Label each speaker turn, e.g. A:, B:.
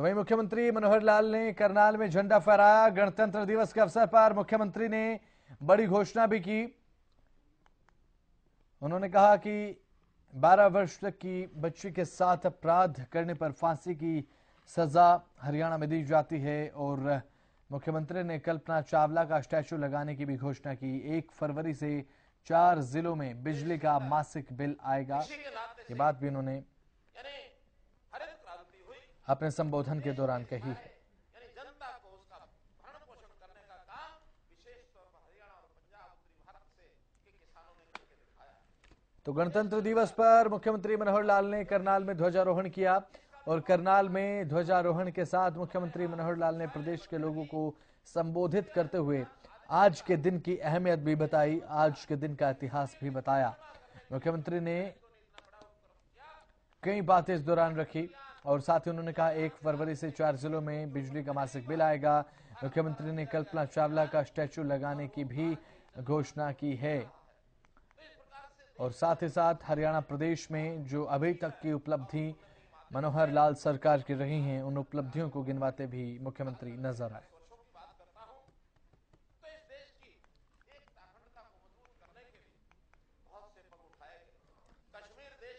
A: तो वहीं मुख्यमंत्री मनोहर लाल ने करनाल में झंडा फहराया गणतंत्र दिवस के अवसर पर मुख्यमंत्री ने बड़ी घोषणा भी की उन्होंने कहा कि 12 वर्ष तक की बच्ची के साथ अपराध करने पर फांसी की सजा हरियाणा में दी जाती है और मुख्यमंत्री ने कल्पना चावला का स्टैचू लगाने की भी घोषणा की एक फरवरी से चार जिलों में बिजली का मासिक बिल आएगा ये बात भी उन्होंने
B: अपने संबोधन के दौरान
A: कही है तो गणतंत्र दिवस पर मुख्यमंत्री मनोहर लाल ने करनाल में ध्वजारोहण किया और करनाल में ध्वजारोहण के साथ मुख्यमंत्री मनोहर लाल ने प्रदेश के लोगों को संबोधित करते हुए आज के दिन की अहमियत भी बताई आज के दिन का इतिहास भी बताया मुख्यमंत्री ने कई बातें इस दौरान रखी और साथ ही उन्होंने कहा एक फरवरी से चार जिलों में बिजली का मासिक बिल आएगा मुख्यमंत्री ने कल्पना चावला का स्टैचू लगाने की भी घोषणा की है और साथ ही साथ हरियाणा प्रदेश में जो अभी तक की उपलब्धि मनोहर लाल सरकार की रही हैं उन उपलब्धियों को गिनवाते भी मुख्यमंत्री नजर आए